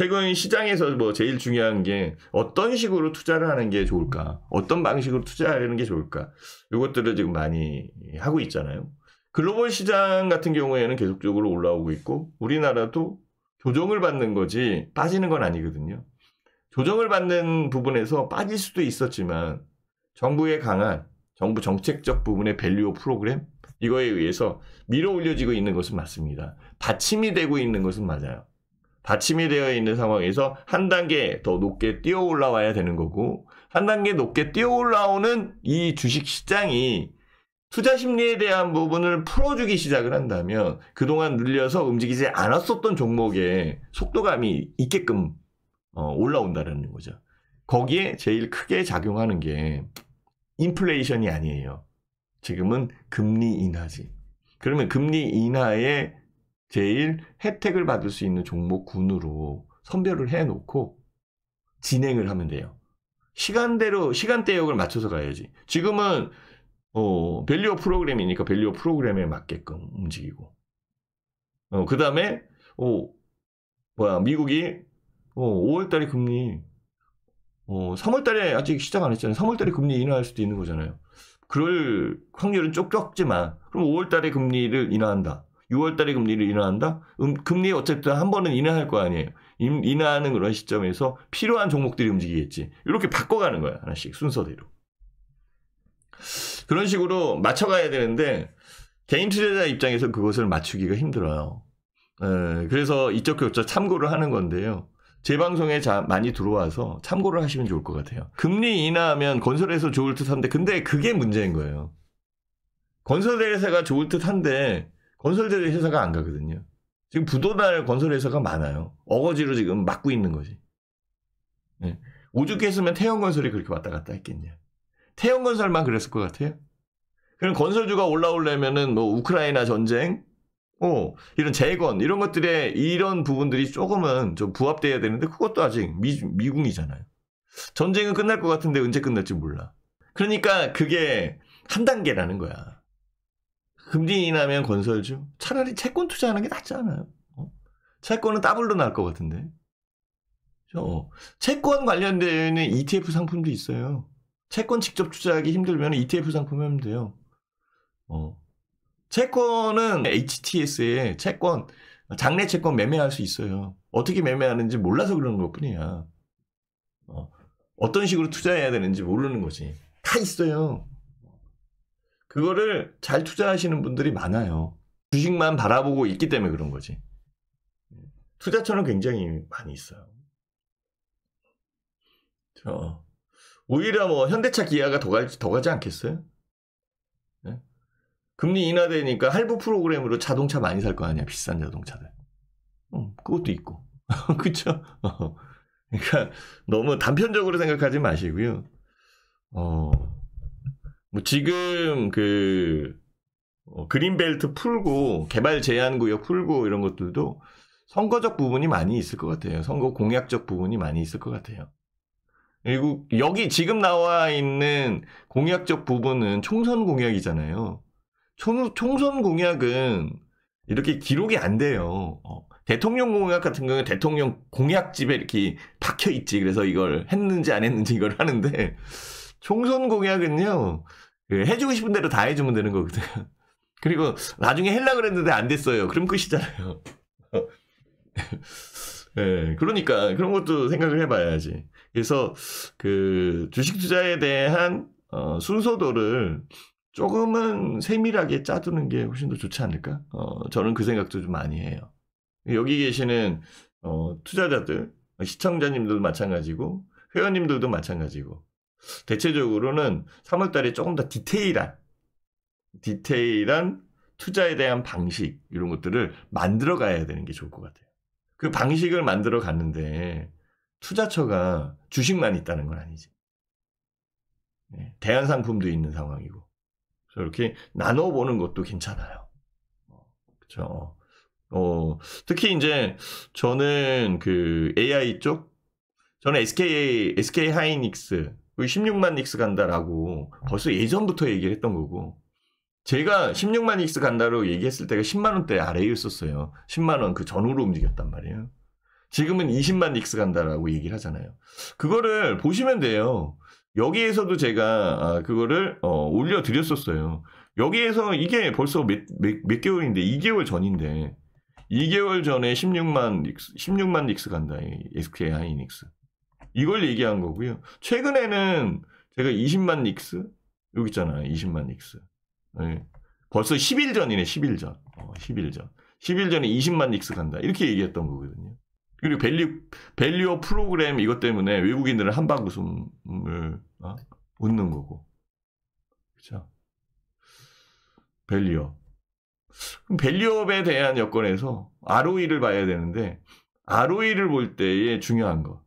최근 시장에서 뭐 제일 중요한 게 어떤 식으로 투자를 하는 게 좋을까? 어떤 방식으로 투자하는 게 좋을까? 이것들을 지금 많이 하고 있잖아요. 글로벌 시장 같은 경우에는 계속적으로 올라오고 있고 우리나라도 조정을 받는 거지 빠지는 건 아니거든요. 조정을 받는 부분에서 빠질 수도 있었지만 정부의 강한 정부 정책적 부분의 밸류어 프로그램 이거에 의해서 밀어 올려지고 있는 것은 맞습니다. 받침이 되고 있는 것은 맞아요. 받침이 되어 있는 상황에서 한 단계 더 높게 뛰어 올라와야 되는 거고 한 단계 높게 뛰어 올라오는 이 주식 시장이 투자 심리에 대한 부분을 풀어주기 시작을 한다면 그동안 눌려서 움직이지 않았었던 종목의 속도감이 있게끔 어, 올라온다는 거죠. 거기에 제일 크게 작용하는 게 인플레이션이 아니에요. 지금은 금리 인하지. 그러면 금리 인하에 제일 혜택을 받을 수 있는 종목군으로 선별을 해놓고 진행을 하면 돼요. 시간대로 시간대역을 맞춰서 가야지. 지금은 어 밸류어 프로그램이니까 밸류어 프로그램에 맞게끔 움직이고. 어 그다음에 어 뭐야 미국이 어 5월달에 금리 어 3월달에 아직 시작 안 했잖아요. 3월달에 금리 인하할 수도 있는 거잖아요. 그럴 확률은 쪽 적지만 그럼 5월달에 금리를 인하한다. 6월달에 금리를 인하한다? 음, 금리 어쨌든 한 번은 인하할 거 아니에요. 인, 인하하는 그런 시점에서 필요한 종목들이 움직이겠지. 이렇게 바꿔가는 거야 하나씩 순서대로. 그런 식으로 맞춰가야 되는데 개인 투자자 입장에서 그것을 맞추기가 힘들어요. 에, 예, 그래서 이쪽 교차 참고를 하는 건데요. 제 방송에 자, 많이 들어와서 참고를 하시면 좋을 것 같아요. 금리 인하하면 건설에서 좋을 듯한데 근데 그게 문제인 거예요. 건설회사가 좋을 듯한데 건설대리 회사가 안 가거든요. 지금 부도날 건설 회사가 많아요. 어거지로 지금 막고 있는 거지. 네. 예. 오죽했으면 태형건설이 그렇게 왔다 갔다 했겠냐. 태형건설만 그랬을 것 같아요. 그럼 건설주가 올라오려면은 뭐 우크라이나 전쟁, 어, 이런 재건 이런 것들에 이런 부분들이 조금은 좀 부합돼야 되는데 그것도 아직 미, 미궁이잖아요. 전쟁은 끝날 것 같은데 언제 끝날지 몰라. 그러니까 그게 한 단계라는 거야. 금리 인하면 건설주. 차라리 채권 투자하는 게 낫지 않아요? 어? 채권은 따블로 나올 것 같은데. 어. 채권 관련된 ETF 상품도 있어요. 채권 직접 투자하기 힘들면 ETF 상품 하면 돼요. 어. 채권은 HTS에 채권, 장래 채권 매매할 수 있어요. 어떻게 매매하는지 몰라서 그러는 것 뿐이야. 어. 어떤 식으로 투자해야 되는지 모르는 거지. 다 있어요. 그거를 잘 투자하시는 분들이 많아요. 주식만 바라보고 있기 때문에 그런 거지. 투자처는 굉장히 많이 있어요. 저 오히려 뭐 현대차 기아가 더 가지, 더 가지 않겠어요? 네? 금리 인하되니까 할부 프로그램으로 자동차 많이 살 거 아니야 비싼 자동차들. 어, 그것도 있고 그쵸? 어. 그러니까 너무 단편적으로 생각하지 마시고요. 어. 뭐 지금 그 어, 그린벨트 풀고 개발 제한 구역 풀고 이런 것들도 선거적 부분이 많이 있을 것 같아요. 선거 공약적 부분이 많이 있을 것 같아요. 그리고 여기 지금 나와 있는 공약적 부분은 총선 공약이잖아요. 총, 총선 공약은 이렇게 기록이 안 돼요. 어. 대통령 공약 같은 경우는 대통령 공약집에 이렇게 박혀 있지. 그래서 이걸 했는지 안 했는지 이걸 하는데 총선 공약은요, 그 해주고 싶은 대로 다 해주면 되는 거거든요. 그리고 나중에 헬라 그랬는데 안 됐어요. 그럼 끝이잖아요. 예, 네, 그러니까 그런 것도 생각을 해봐야지. 그래서 그 주식 투자에 대한 어, 순서도를 조금은 세밀하게 짜두는 게 훨씬 더 좋지 않을까? 어, 저는 그 생각도 좀 많이 해요. 여기 계시는 어, 투자자들, 시청자님들도 마찬가지고 회원님들도 마찬가지고 대체적으로는 3월달에 조금 더 디테일한 디테일한 투자에 대한 방식 이런 것들을 만들어 가야 되는 게 좋을 것 같아요. 그 방식을 만들어 갔는데 투자처가 주식만 있다는 건 아니지. 네, 대한 상품도 있는 상황이고 그래서 이렇게 나눠 보는 것도 괜찮아요. 그렇죠. 어, 특히 이제 저는 그 AI 쪽 저는 SK SK 하이닉스 16만 닉스 간다라고 벌써 예전부터 얘기를 했던 거고 제가 16만 닉스 간다로 얘기했을 때가 10만 원대 아래였었어요. 10만 원 그 전후로 움직였단 말이에요. 지금은 20만 닉스 간다라고 얘기를 하잖아요. 그거를 보시면 돼요. 여기에서도 제가 아, 그거를 어, 올려드렸었어요. 여기에서 이게 벌써 몇, 몇, 몇, 개월인데 2개월 전인데 2개월 전에 16만 닉스, 16만 닉스 간다. SK 하이닉스. 이걸 얘기한 거고요. 최근에는 제가 20만 닉스 여기 있잖아요. 20만 닉스. 네. 벌써 10일 전이네. 10일 전. 어, 10일 전. 10일 전에 20만 닉스 간다. 이렇게 얘기했던 거거든요. 그리고 밸류 밸류어 프로그램 이것 때문에 외국인들은 한방 웃음을 어? 웃는 거고. 그렇죠? 밸류어. 그럼 밸류업에 대한 여건에서 ROE를 봐야 되는데 ROE를 볼 때의 중요한 거.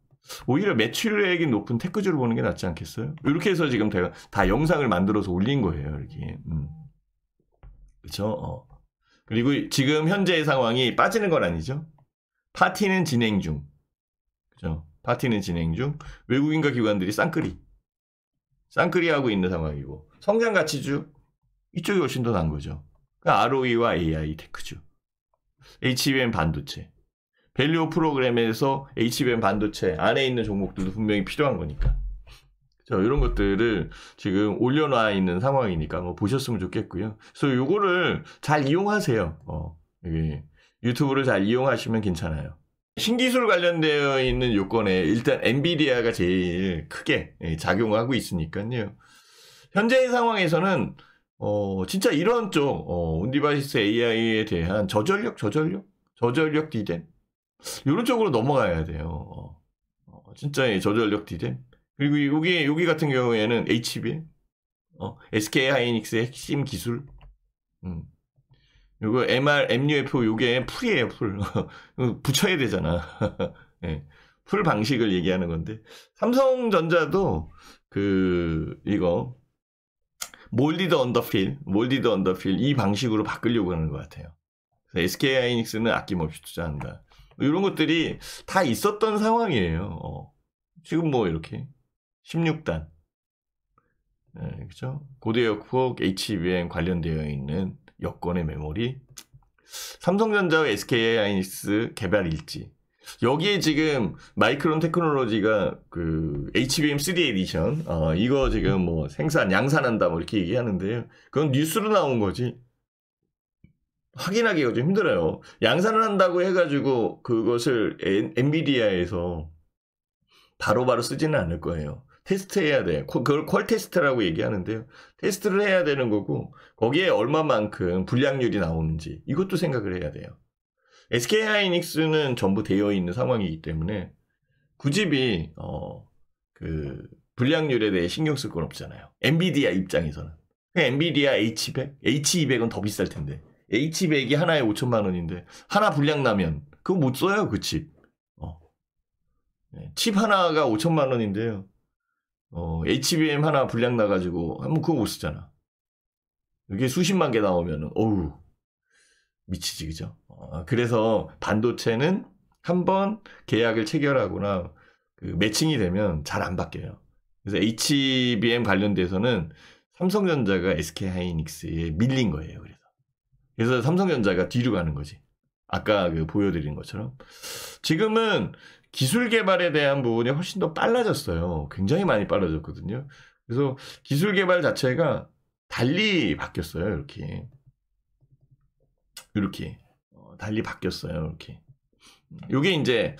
오히려 매출액이 높은 테크주를 보는 게 낫지 않겠어요? 이렇게 해서 지금 제가 다 영상을 만들어서 올린 거예요, 이렇 음. 그렇죠? 어. 그리고 지금 현재의 상황이 빠지는 건 아니죠. 파티는 진행 중. 그죠? 파티는 진행 중. 외국인과 기관들이 쌍끌이. 쌍끌이 하고 있는 상황이고. 성장 가치주 이쪽이 훨씬 더 난 거죠. 그러니까 ROE와 AI 테크주. HBM e 반도체. 밸류 프로그램에서 HBM 반도체 안에 있는 종목들도 분명히 필요한 거니까. 자, 이런 것들을 지금 올려놔 있는 상황이니까 뭐 보셨으면 좋겠고요. 그래서 요거를 잘 이용하세요. 어, 여기 유튜브를 잘 이용하시면 괜찮아요. 신기술 관련되어 있는 요건에 일단 엔비디아가 제일 크게 예, 작용하고 있으니까요. 현재의 상황에서는 어, 진짜 이런 쪽 어, 온디바이스 AI에 대한 저전력, 저전력, 저전력 디덴 이런 쪽으로 넘어가야 돼요. 어, 어 진짜 예, 저전력 디젤. 그리고 여기 여기 같은 경우에는 HBM, 어, SK 하이닉스의 핵심 기술. 음. 요거 MR, MUFO 요게 풀이에요, 풀. 어, 붙여야 되잖아. 예. 풀 방식을 얘기하는 건데 삼성전자도 그 이거 몰디드 언더필, 몰디드 언더필 이 방식으로 바꾸려고 하는 것 같아요. SK 하이닉스는 아낌없이 투자한다. 이런 것들이 다 있었던 상황이에요. 어. 지금 뭐 이렇게 16단 네, 예, 그죠 고대역폭 HBM 관련되어 있는 여권의 메모리 삼성전자와 SK 하이닉스 개발 일지 여기에 지금 마이크론 테크놀로지가 그 HBM 3D 에디션 어, 이거 지금 뭐 생산 양산한다 뭐 이렇게 얘기하는데요. 그건 뉴스로 나온 거지. 확인하기가 좀 힘들어요. 양산을 한다고 해가지고 그것을 엔비디아에서 바로바로 쓰지는 않을 거예요. 테스트해야 돼. 그걸 퀄 테스트라고 얘기하는데요. 테스트를 해야 되는 거고 거기에 얼마만큼 불량률이 나오는지 이것도 생각을 해야 돼요. SK 하이닉스는 전부 되어 있는 상황이기 때문에 굳이 어, 그 불량률에 대해 신경 쓸 건 없잖아요. 엔비디아 입장에서는. 그 엔비디아 H100, H200은 더 비쌀 텐데. H백이 하나에 5천만 원인데 하나 불량 나면 그거 못 써요 그 칩. 어. 예, 칩 하나가 5천만 원인데요. 어, HBM 하나 불량 나가지고 한 번 그거 못 쓰잖아. 이게 수십만 개나오면 어우 미치지 그죠? 어, 그래서 반도체는 한번 계약을 체결하거나 그 매칭이 되면 잘 안 바뀌어요. 그래서 HBM 관련돼서는 삼성전자가 SK 하이닉스에 밀린 거예요. 그래서. 그래서 삼성전자가 뒤로 가는 거지. 아까 그 보여드린 것처럼. 지금은 기술 개발에 대한 부분이 훨씬 더 빨라졌어요. 굉장히 많이 빨라졌거든요. 그래서 기술 개발 자체가 달리 바뀌었어요. 이렇게. 이렇게. 어, 달리 바뀌었어요. 이렇게. 요게 이제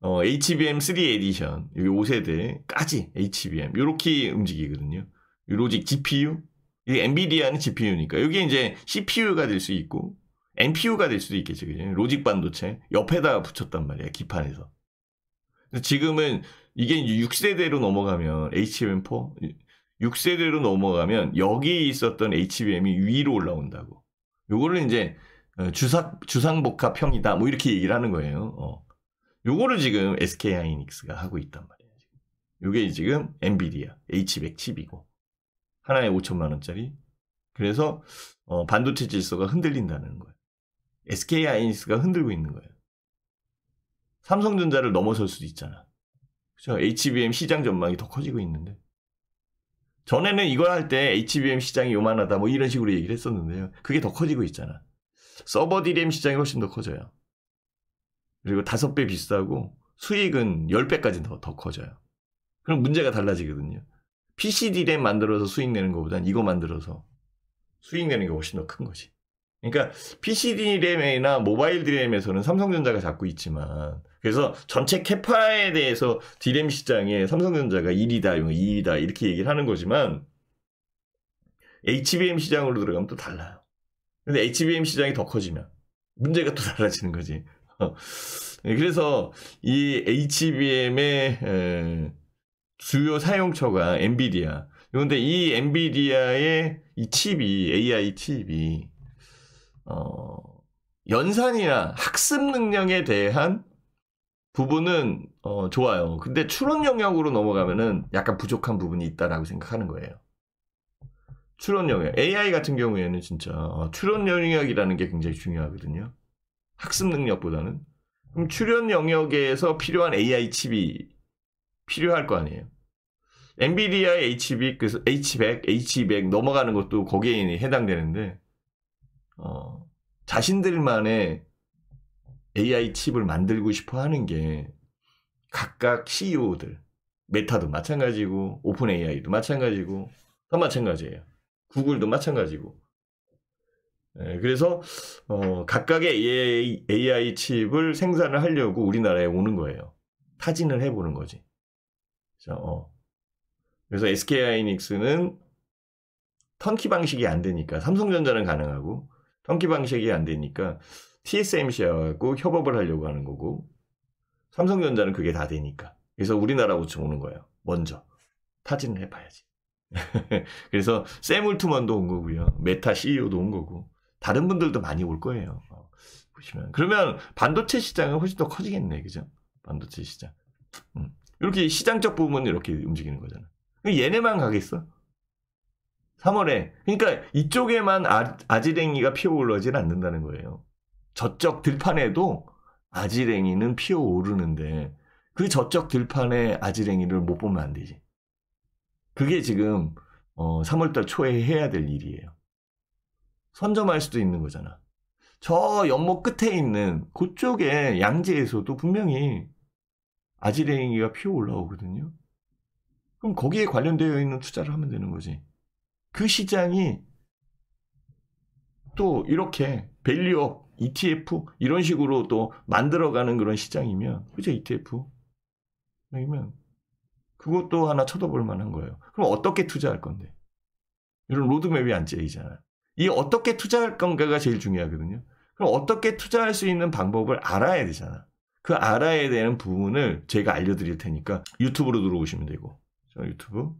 어, HBM 3 에디션, 요게 5세대까지 HBM, 요렇게 움직이거든요. 요 로직 GPU, 이 엔비디아는 GPU니까 여기 이제 CPU가 될 수 있고 NPU가 될 수도 있겠죠. 그죠? 로직 반도체 옆에다 붙였단 말이야 기판에서. 지금은 이게 6세대로 넘어가면 HBM4 6세대로 넘어가면 여기 있었던 HBM이 위로 올라온다고. 요거를 이제 어, 주삭 주상복합형이다 뭐 이렇게 얘기를 하는 거예요. 어. 요거를 지금 SK 하이닉스가 하고 있단 말이에요. 요게 지금 엔비디아 H100 칩이고. 하나에 5천만 원짜리. 그래서 어, 반도체 질서가 흔들린다는 거예요. SK 하이닉스가 흔들고 있는 거예요. 삼성전자를 넘어설 수도 있잖아. 그죠? HBM 시장 전망이 더 커지고 있는데. 전에는 이걸 할 때 HBM 시장이 요만하다 뭐 이런 식으로 얘기를 했었는데요. 그게 더 커지고 있잖아. 서버 DRAM 시장이 훨씬 더 커져요. 그리고 다섯 배 비싸고 수익은 1 0배까지 더, 더 커져요. 그럼 문제가 달라지거든요. PCD램 만들어서 수익 내는 것보단 이거 만들어서 수익 내는 게 훨씬 더 큰 거지. 그러니까 PCD램이나 모바일 d r m 에서는 삼성전자가 잡고 있지만 그래서 전체 캐파에 대해서 d r m 시장에 삼성전자가 1위다, 2위다 이렇게 얘기를 하는 거지만 HBM 시장으로 들어가면 또 달라요. 근데 HBM 시장이 더 커지면 문제가 또 달라지는 거지. 어. 그래서 이 HBM의 주요 사용처가 엔비디아. 그런데 이 엔비디아의 이 칩이 AI 칩이 어 연산이나 학습 능력에 대한 부분은 어 좋아요. 근데 추론 영역으로 넘어가면은 약간 부족한 부분이 있다라고 생각하는 거예요. 추론 영역. AI 같은 경우에는 진짜 어, 추론 영역이라는 게 굉장히 중요하거든요. 학습 능력보다는. 그럼 추론 영역에서 필요한 AI 칩이 필요할 거 아니에요. 엔비디아의 h b 그래서 H100, H200 넘어가는 것도 거기에 해당되는데, 어, 자신들만의 AI 칩을 만들고 싶어 하는 게 각각 CEO들, 메타도 마찬가지고, 오픈 AI도 마찬가지고, 다 마찬가지예요. 구글도 마찬가지고. 네, 그래서 어, 각각의 AI, AI 칩을 생산을 하려고 우리나라에 오는 거예요. 타진을 해보는 거지. 자, 어. 그래서 SK 하이닉스는 턴키 방식이 안 되니까 삼성전자는 가능하고 턴키 방식이 안 되니까 TSMC하고 협업을 하려고 하는 거고 삼성전자는 그게 다 되니까 그래서 우리나라 우측 오는 거예요. 먼저 타진을 해봐야지. 그래서 세물투먼도 온 거고요. 메타 CEO도 온 거고 다른 분들도 많이 올 거예요. 어, 보시면 그러면 반도체 시장은 훨씬 더 커지겠네, 그죠? 반도체 시장. 음. 이렇게 시장적 부분은 이렇게 움직이는 거잖아. 얘네만 가겠어? 3월에. 그러니까 이쪽에만 아, 지랭이가 피어오르진 않는다는 거예요. 저쪽 들판에도 아지랭이는 피어오르는데 그 저쪽 들판에 아지랭이를 못 보면 안 되지. 그게 지금 어, 3월달 초에 해야 될 일이에요. 선점할 수도 있는 거잖아. 저 연못 끝에 있는 그쪽에 양지에서도 분명히 아지랭이가 피어 올라오거든요. 그럼 거기에 관련되어 있는 투자를 하면 되는 거지. 그 시장이 또 이렇게 밸류업, ETF 이런 식으로 또 만들어가는 그런 시장이면 그죠 ETF? 아니면 그것도 하나 쳐다볼 만한 거예요. 그럼 어떻게 투자할 건데? 이런 로드맵이 안짜이잖아이 어떻게 투자할 건가가 제일 중요하거든요. 그럼 어떻게 투자할 수 있는 방법을 알아야 되잖아. 그 알아야 되는 부분을 제가 알려드릴 테니까 유튜브로 들어오시면 되고 저 유튜브